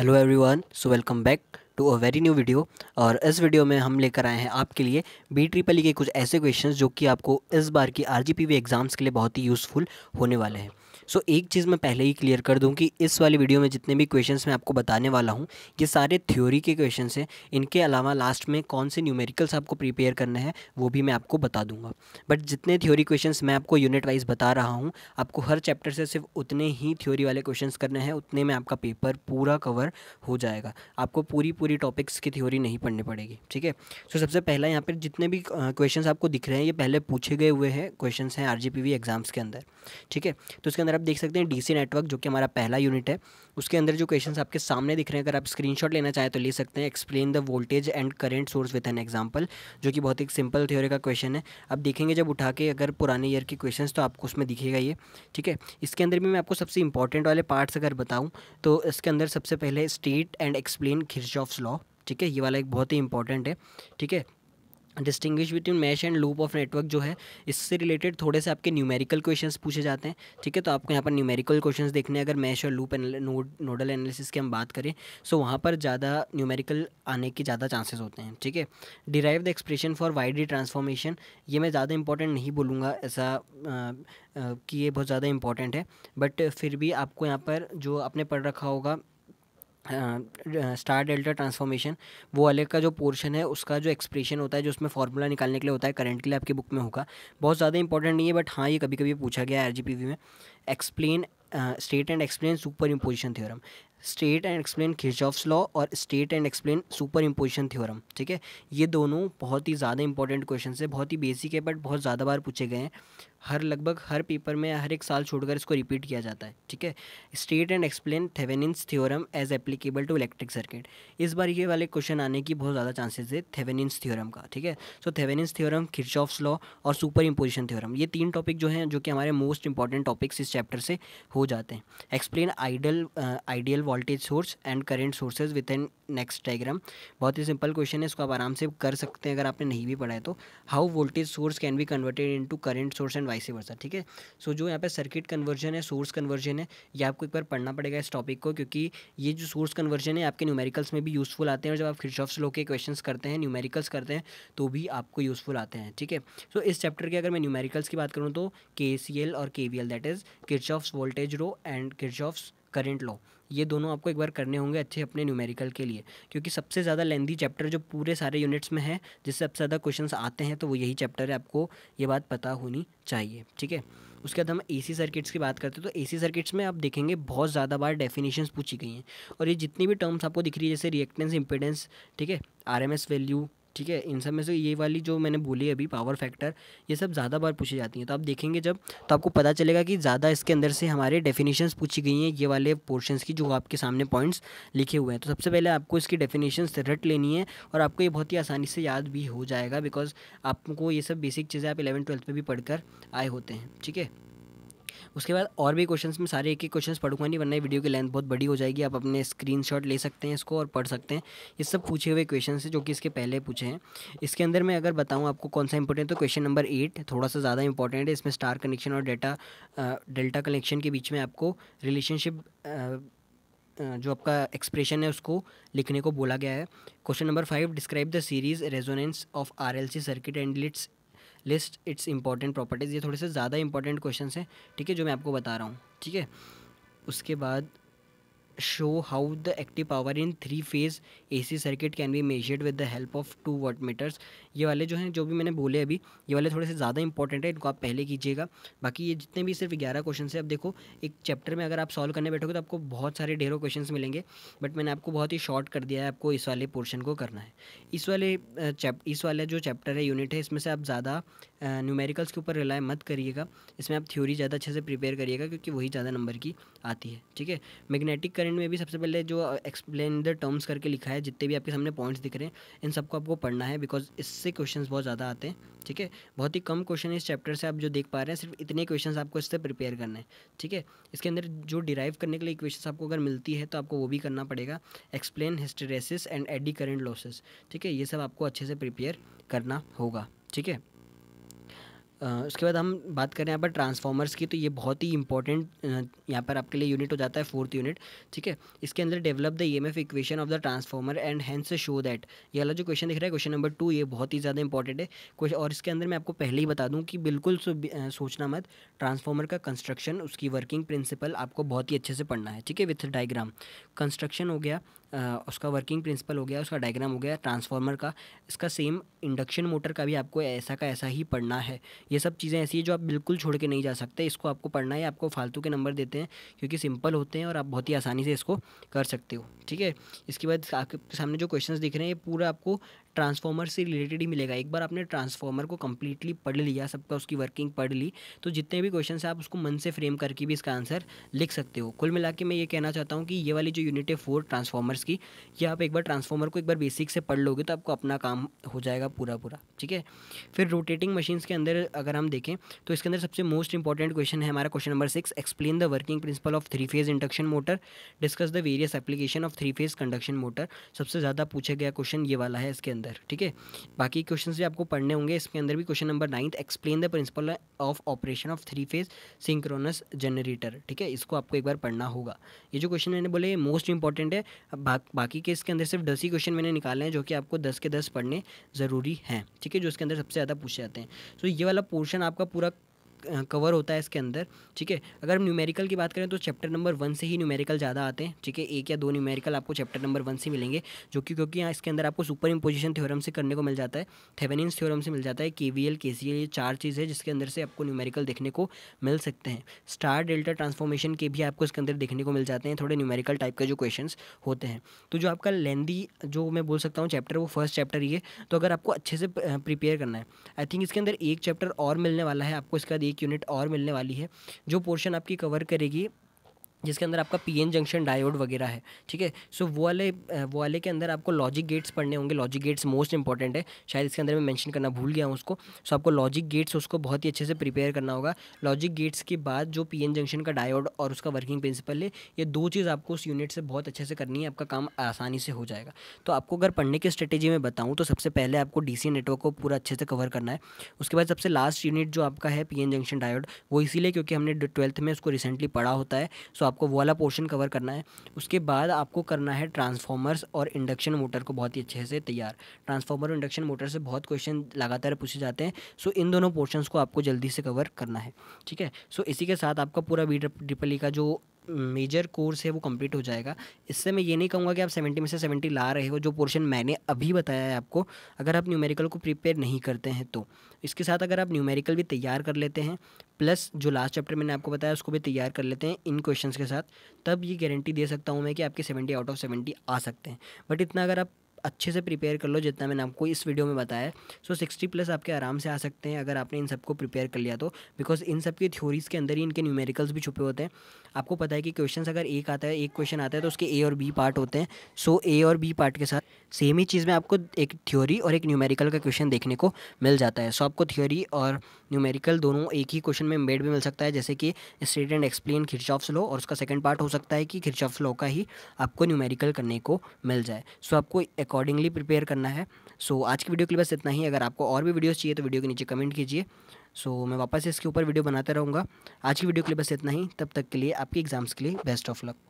hello everyone so welcome back to a very new video और इस video में हम लेकर आए हैं आपके लिए बी ट्रिपल ई के कुछ ऐसे क्वेश्चंस जो कि आपको इस बार की आरजीपीवी एग्ज़ाम्स के लिए बहुत ही यूज़फुल होने वाले हैं सो एक चीज़ मैं पहले ही क्लियर कर दूँ कि इस वाली वीडियो में जितने भी क्वेश्चन मैं आपको बताने वाला हूँ ये सारे थ्योरी के क्वेश्चन हैं इनके अलावा लास्ट में कौन से न्यूमेरिकल्स आपको प्रिपेयर करने हैं वो भी मैं आपको बता दूंगा बट जितने थ्योरी क्वेश्चन मैं आपको यूनिट वाइज बता रहा हूँ आपको हर चैप्टर से सिर्फ उतने ही थ्योरी वाले क्वेश्चन करने हैं उतने में आपका पेपर पूरा कवर हो जाएगा आपको पूरी पूरी टॉपिक्स की थ्योरी नहीं पढ़नी पड़ेगी ठीक है सो सबसे पहला यहाँ पर जितने भी क्वेश्चन आपको दिख रहे हैं ये पहले पूछे गए हुए हैं क्वेश्चन हैं आर एग्ज़ाम्स के अंदर ठीक है तो उसके अंदर आप देख सकते हैं डीसी नेटवर्क जो कि हमारा पहला यूनिट है उसके अंदर जो क्वेश्चंस आपके सामने दिख रहे हैं अगर आप स्क्रीनशॉट लेना चाहें तो ले सकते हैं explain the voltage and current source with an example जो कि बहुत ही सिंपल थ्योरी का क्वेश्चन है आप देखेंगे जब उठा के अगर पुराने ईयर के क्वेश्चन तो आपको उसमें दिखेगा ये ठीक है इसके अंदर भी मैं आपको सबसे इंपॉर्टेंट वाले पार्ट्स अगर बताऊँ तो इसके अंदर सबसे पहले state and explain Kirchhoff's law ठीक है ये वाला एक बहुत ही इंपॉर्टेंट है ठीक है distinguish between mesh and loop of network जो है इससे रिलेटेड थोड़े से आपके न्यूमेरिकल क्वेश्चंस पूछे जाते हैं ठीक है तो आपको यहाँ पर न्यूमेरिकल क्वेश्चंस देखने हैं अगर मैश और लूप नोडल एनालिसिस की हम बात करें सो so वहाँ पर ज़्यादा न्यूमेरिकल आने के ज़्यादा चांसेस होते हैं ठीक है derive the expression for Y D transformation ये मैं ज़्यादा इंपॉर्टेंट नहीं बोलूँगा ऐसा आ, आ, कि ये बहुत ज़्यादा इंपॉर्टेंट है बट फिर भी आपको यहाँ पर जो आपने पढ़ रखा होगा स्टार डेल्टा ट्रांसफॉर्मेशन वो अलग का जो पोर्शन है उसका जो एक्सप्रेशन होता है जो उसमें फार्मूला निकालने के लिए होता है करंट के लिए आपकी बुक में होगा बहुत ज़्यादा इंपॉर्टेंट नहीं है बट हाँ ये कभी कभी पूछा गया है आर में explain state and explain super imposition theorem state and explain Kirchhoff's law और state and explain super imposition theorem ठीक है ये दोनों बहुत ही ज़्यादा इंपॉर्टेंट क्वेश्चन है बहुत ही बेसिक है बट बहुत ज़्यादा बार पूछे गए हैं हर लगभग हर पेपर में हर एक साल छोड़कर इसको रिपीट किया जाता है ठीक है state and explain Thevenin's theorem as applicable to electric circuit इस बार ये वाले क्वेश्चन आने की बहुत ज़्यादा चांसेस है थेवेनिन्स थ्योरम का ठीक है so Thevenin's theorem Kirchhoff's law और सुपर इम्पोजिशन थ्योरम ये तीन टॉपिक जो हैं जो कि हमारे मोस्ट इंपॉर्टेंट टॉपिक्स इस चैप्टर से हो जाते हैं explain idle ideal voltage source and current sources with an neat diagram बहुत ही सिंपल क्वेश्चन है इसको आप आराम से कर सकते हैं अगर आपने नहीं भी पढ़ा है तो how voltage source can be converted to current source and vice versa ठीक है सो जो यहाँ पे सर्किट कन्वर्जन है सोर्स कन्वर्जन है ये आपको एक बार पढ़ना पड़ेगा इस टॉपिक को क्योंकि ये जो सोर्स कन्वर्जन है आपके न्यूमेरिकल्स में भी यूज़फुल आते हैं और जब आप शॉफ्स लोग के क्वेश्चन करते हैं न्यूमेरिकल्स करते हैं तो भी आपको यूज़फुल आते हैं ठीक है सो इस चैप्टर के अगर मैं न्यूमेरिकल्स की बात करूँ तो के और के that is Kirchhoff's voltage law and Kirchhoff's current law ये दोनों आपको एक बार करने होंगे अच्छे अपने न्यूमेरिकल के लिए क्योंकि सबसे ज़्यादा लेंदी चैप्टर जो पूरे सारे यूनिट्स में है जिससे सबसे ज़्यादा क्वेश्चन आते हैं तो वो यही चैप्टर है आपको ये बात पता होनी चाहिए ठीक है उसके बाद हम एसी सर्किट्स की बात करते हैं तो एसी सर्किट्स में आप देखेंगे बहुत ज़्यादा बार डेफिनेशंस पूछी गई हैं और ये जितनी भी टर्म्स आपको दिख रही है जैसे रिएक्टेंस इम्पिडेंस ठीक है आर वैल्यू ठीक है इन सब में से ये वाली जो मैंने बोली अभी पावर फैक्टर ये सब ज़्यादा बार पूछी जाती हैं तो आप देखेंगे जब तो आपको पता चलेगा कि ज़्यादा इसके अंदर से हमारे डेफिनेशंस पूछी गई हैं ये वाले पोर्शंस की जो आपके सामने पॉइंट्स लिखे हुए हैं तो सबसे पहले आपको इसकी डेफिनेशंस रट लेनी है और आपको ये बहुत ही आसानी से याद भी हो जाएगा बिकॉज आपको ये सब बेसिक चीज़ें आप इलेवन ट्वेल्थ में भी पढ़ आए होते हैं ठीक है उसके बाद और भी क्वेश्चंस में सारे एक ही क्वेश्चंस पढ़ूंगा नहीं वरना वीडियो की लेंथ बहुत बड़ी हो जाएगी आप अपने स्क्रीनशॉट ले सकते हैं इसको और पढ़ सकते हैं ये सब पूछे हुए क्वेश्चन है जो कि इसके पहले पूछे हैं इसके अंदर मैं अगर बताऊँ आपको कौन सा इंपॉर्टेंट तो क्वेश्चन नंबर एट थोड़ा सा ज़्यादा इंपॉर्टेंट है इसमें स्टार कनेक्शन और डेटा डेल्टा कनेक्शन के बीच में आपको रिलेशनशिप जो आपका एक्सप्रेशन है उसको लिखने को बोला गया है question number five describe the series resonance of RLC circuit and लिट्स लिस्ट इट्स इंपॉर्टेंट प्रॉपर्टीज़ ये थोड़े से ज़्यादा इंपॉर्टेंट क्वेश्चन हैं ठीक है जो मैं आपको बता रहा हूँ ठीक है उसके बाद show how the active power in three phase C circuit can be measured with the help of two watt meters ये वाले जो हैं जो भी मैंने बोले अभी ये वाले थोड़े से ज़्यादा इंपॉर्टेंट है इनको आप पहले कीजिएगा बाकी ये जितने भी सिर्फ ग्यारह क्वेश्चन है अब देखो एक चैप्टर में अगर आप सॉल्व करने बैठोगे तो आपको बहुत सारे ढेरों क्वेश्चन मिलेंगे बट मैंने आपको बहुत ही शॉर्ट कर दिया है आपको इस वाले पोर्शन को करना है इस वाले चैप इस वाला जो चैप्टर है यूनिट है इसमें से आप ज़्यादा न्यूमेरिकल्स के ऊपर रिलाई मत करिएगा इसमें आप थ्योरी ज़्यादा अच्छे से प्रिपेयर करिएगा क्योंकि वही ज़्यादा नंबर की आती है ठीक है मैग्नेटिक करंट में भी सबसे पहले जो एक्सप्लेन द टर्म्स करके लिखा है जितने भी आपके सामने पॉइंट्स दिख रहे हैं इन सबको आपको पढ़ना है बिकॉज इससे क्वेश्चन बहुत ज़्यादा आते हैं ठीक है बहुत ही कम क्वेश्चन इस चैप्टर से आप जो देख पा रहे हैं सिर्फ इतने क्वेश्चन आपको इससे प्रिपेयर करना है ठीक है इसके अंदर जो डिराइव करने के लिए इक्वेशन आपको अगर मिलती है तो आपको वो भी करना पड़ेगा explain hysteresis and eddy current losses ठीक है ये सब आपको अच्छे से प्रिपेयर करना होगा ठीक है उसके बाद हम बात करें यहाँ पर ट्रांसफार्मर्स की तो ये बहुत ही इंपॉर्टेंट यहाँ पर आपके लिए यूनिट हो जाता है फोर्थ यूनिट ठीक है इसके अंदर develop the E M F equation of the transformer and hence show that ये वाला जो क्वेश्चन दिख रहा है क्वेश्चन नंबर टू ये बहुत ही ज़्यादा इंपॉर्टेंट है कुछ और इसके अंदर मैं आपको पहले ही बता दूँ कि बिल्कुल सोचना मत ट्रांसफार्मर का कंस्ट्रक्शन उसकी वर्किंग प्रिंसिपल आपको बहुत ही अच्छे से पढ़ना है ठीक है विथ डाइग्राम कंस्ट्रक्शन हो गया उसका वर्किंग प्रिंसिपल हो गया उसका डायग्राम हो गया ट्रांसफार्मर का इसका सेम इंडक्शन मोटर का भी आपको ऐसा का ऐसा ही पढ़ना है ये सब चीज़ें ऐसी हैं जो आप बिल्कुल छोड़ के नहीं जा सकते इसको आपको पढ़ना है आपको फालतू के नंबर देते हैं क्योंकि सिंपल होते हैं और आप बहुत ही आसानी से इसको कर सकते हो ठीक है इसके बाद आपके सामने जो क्वेश्चन दिख रहे हैं ये पूरा आपको ट्रांसफॉर्मर से रिलेटेड ही मिलेगा एक बार आपने ट्रांसफॉर्मर को कम्प्लीटली पढ़ लिया सबका उसकी वर्किंग पढ़ ली तो जितने भी क्वेश्चन हैं आप उसको मन से फ्रेम करके भी इसका आंसर लिख सकते हो कुल मिला के मैं ये कहना चाहता हूँ कि ये वाली जो यूनिट है फोर ट्रांसफॉर्मर्स की ये आप एक बार ट्रांसफॉर्मर को एक बार बेसिक से पढ़ लोगे तो आपको अपना काम हो जाएगा पूरा पूरा ठीक है फिर रोटेटिंग मशीन्स के अंदर अगर हम देखें तो इसके अंदर सबसे मोस्ट इंपॉर्टेंट क्वेश्चन है हमारा question number six explain the working principle of three phase induction motor discuss the various application of three phase conduction motor सबसे ज़्यादा पूछा गया क्वेश्चन ये वाला है इसके अंदर अंदर ठीक है बाकी क्वेश्चन भी आपको पढ़ने होंगे इसके अंदर भी question number ninth explain the principle of operation of three phase synchronous generator ठीक है इसको आपको एक बार पढ़ना होगा ये जो क्वेश्चन मैंने बोले मोस्ट इंपॉर्टेंट है बा, बाकी के इसके अंदर सिर्फ दस ही क्वेश्चन मैंने निकाले हैं जो कि आपको दस के दस पढ़ने ज़रूरी हैं ठीक है जो इसके अंदर सबसे ज़्यादा पूछे जाते हैं सो तो ये वाला पोर्शन आपका पूरा कवर होता है इसके अंदर ठीक है अगर हम न्यूमेरिकल की बात करें तो चैप्टर नंबर वन से ही न्यूमेरिकल ज़्यादा आते हैं ठीक है एक या दो न्यूमेरिकल आपको चैप्टर नंबर वन से मिलेंगे जो कि क्योंकि यहाँ इसके अंदर आपको सुपर इम्पोजिशन थ्योरम से करने को मिल जाता है थेवेनिन्स थ्योरम से मिल जाता है के वी एल के सी एल ये चार चीज़ है जिसके अंदर से आपको न्यूमेरिकल देखने को मिल सकते हैं स्टार डेल्टा ट्रांसफॉर्मेशन के भी आपको इसके अंदर देखने को मिल जाते हैं थोड़े न्यूमेरिकल टाइप के जो क्वेश्चन होते हैं तो जो आपका लेंदी जो मैं बोल सकता हूँ चैप्टर वो फर्स्ट चैप्टर ही है तो अगर आपको अच्छे से प्रिपेयर करना है आई थिंक इसके अंदर एक चैप्टर और मिलने वाला है आपको इसका एक यूनिट और मिलने वाली है जो पोर्शन आपकी कवर करेगी जिसके अंदर आपका पीएन जंक्शन डायोड वगैरह है ठीक है सो वो वाले वो वाले के अंदर आपको लॉजिक गेट्स पढ़ने होंगे लॉजिक गेट्स मोस्ट इंपॉर्टेंट है शायद इसके अंदर मैं मेंशन करना भूल गया हूँ उसको सो आपको लॉजिक गेट्स उसको बहुत ही अच्छे से प्रिपेयर करना होगा लॉजिक गेट्स के बाद जो पी जंक्शन का डायोड और उसका वर्किंग प्रिंसिपल है ये दो चीज़ आपको उस यूनिट से बहुत अच्छे से करनी है आपका काम आसानी से हो जाएगा तो आपको अगर पढ़ने की स्ट्रेटेजी में बताऊँ तो सबसे पहले आपको डी नेटवर्क को पूरा अच्छे से कवर करना है उसके बाद सबसे लास्ट यूनिट जो आपका है पी जंक्शन डायोड वो इसीलिए क्योंकि हमने ट्वेल्थ में उसको रिसेंटली पढ़ा होता है सो आपको वो वाला पोर्शन कवर करना है उसके बाद आपको करना है ट्रांसफॉर्मर्स और इंडक्शन मोटर को बहुत ही अच्छे से तैयार ट्रांसफॉर्मर और इंडक्शन मोटर से बहुत क्वेश्चन लगातार पूछे जाते हैं सो इन दोनों पोर्शन को आपको जल्दी से कवर करना है ठीक है सो इसी के साथ आपका पूरा बी ट्रिपल ई का जो मेजर कोर्स है वो कंप्लीट हो जाएगा इससे मैं ये नहीं कहूँगा कि आप सेवेंटी में से सेवेंटी ला रहे हो जो पोर्शन मैंने अभी बताया है आपको अगर आप न्यूमेरिकल को प्रिपेयर नहीं करते हैं तो इसके साथ अगर आप न्यूमेरिकल भी तैयार कर लेते हैं प्लस जो लास्ट चैप्टर मैंने आपको बताया उसको भी तैयार कर लेते हैं इन क्वेश्चन के साथ तब ये गारंटी दे सकता हूँ मैं कि आपके सेवेंटी आउट ऑफ सेवेंटी आ सकते हैं बट इतना अगर आप अच्छे से प्रिपेयर कर लो जितना मैंने आपको इस वीडियो में बताया है सो सिक्सटी प्लस आपके आराम से आ सकते हैं अगर आपने इन सबको प्रिपेयर कर लिया तो बिकॉज इन सब की थ्योरीज़ के अंदर ही इनके न्यूमेरिकल्स भी छुपे होते हैं आपको पता है कि क्वेश्चन अगर एक आता है एक क्वेश्चन आता है तो उसके ए और बी पार्ट होते हैं सो ए और बी पार्ट के साथ सेम ही चीज़ में आपको एक थ्योरी और एक न्यूमेरिकल का क्वेश्चन देखने को मिल जाता है सो आपको थ्योरी और न्यूमेरिकल दोनों एक ही क्वेश्चन में एम्बेड भी मिल सकता है जैसे कि state and explain Kirchhoff's law और उसका सेकेंड पार्ट हो सकता है कि ऑफ लो का ही आपको न्यूमेरिकल करने को मिल जाए सो आपको अकॉर्डिंगली प्रिपेयर करना है सो so, आज की वीडियो के लिए बस इतना ही अगर आपको और भी वीडियोस चाहिए तो वीडियो के नीचे कमेंट कीजिए सो so, मैं वापस इसके ऊपर वीडियो बनाता रहूँगा आज की वीडियो के लिए बस इतना ही तब तक के लिए आपके एग्ज़ाम्स के लिए बेस्ट ऑफ लक